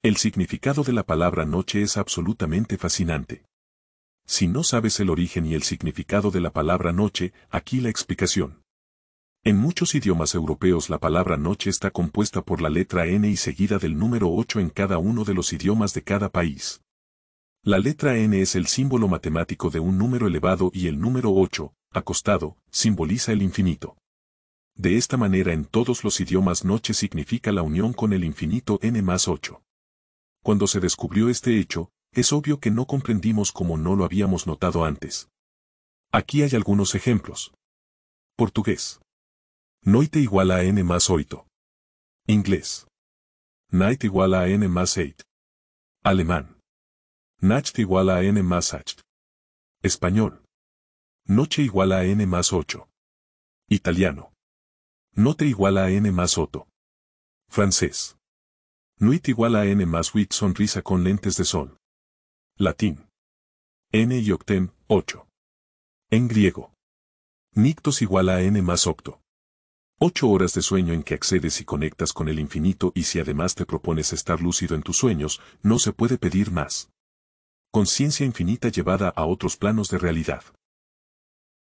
El significado de la palabra noche es absolutamente fascinante. Si no sabes el origen y el significado de la palabra noche, aquí la explicación. En muchos idiomas europeos la palabra noche está compuesta por la letra N y seguida del número 8 en cada uno de los idiomas de cada país. La letra N es el símbolo matemático de un número elevado y el número 8, acostado, simboliza el infinito. De esta manera en todos los idiomas noche significa la unión con el infinito n más 8. Cuando se descubrió este hecho, es obvio que no comprendimos como no lo habíamos notado antes. Aquí hay algunos ejemplos. Portugués. Noite igual a n más 8. Inglés. Night igual a n más 8. Alemán. Nacht igual a n más 8. Español. Noche igual a n más 8. Italiano. Note igual a n más 8. Francés. Nuit igual a N más Wit sonrisa con lentes de sol. Latín. N y octem, 8. En griego. Nictos igual a N más octo. Ocho horas de sueño en que accedes y conectas con el infinito y si además te propones estar lúcido en tus sueños, no se puede pedir más. Conciencia infinita llevada a otros planos de realidad.